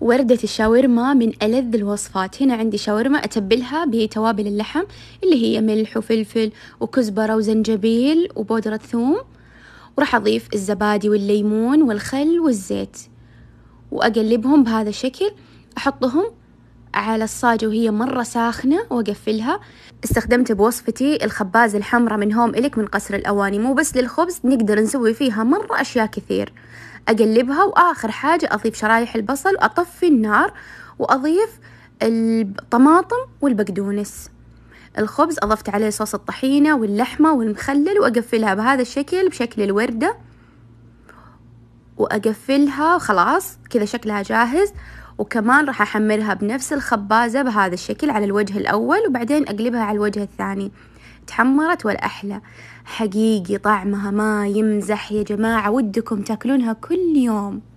وردة الشاورما من ألذ الوصفات هنا عندي شاورما أتبلها بتوابل اللحم اللي هي ملح وفلفل وكزبرة وزنجبيل وبودرة ثوم وراح أضيف الزبادي والليمون والخل والزيت وأقلبهم بهذا الشكل أحطهم على الصاجة وهي مرة ساخنة وأقفلها استخدمت بوصفتي الخبازة الحمراء من هوم إلك من قصر الأواني مو بس للخبز نقدر نسوي فيها مرة أشياء كثير أقلبها وآخر حاجة أضيف شرايح البصل وأطفي النار وأضيف الطماطم والبقدونس الخبز أضفت عليه صوص الطحينة واللحمة والمخلل وأقفلها بهذا الشكل بشكل الوردة وأقفلها وخلاص كذا شكلها جاهز وكمان راح أحمرها بنفس الخبازة بهذا الشكل على الوجه الأول وبعدين أقلبها على الوجه الثاني تحمرت ولا أحلى حقيقي طعمها ما يمزح يا جماعة ودكم تاكلونها كل يوم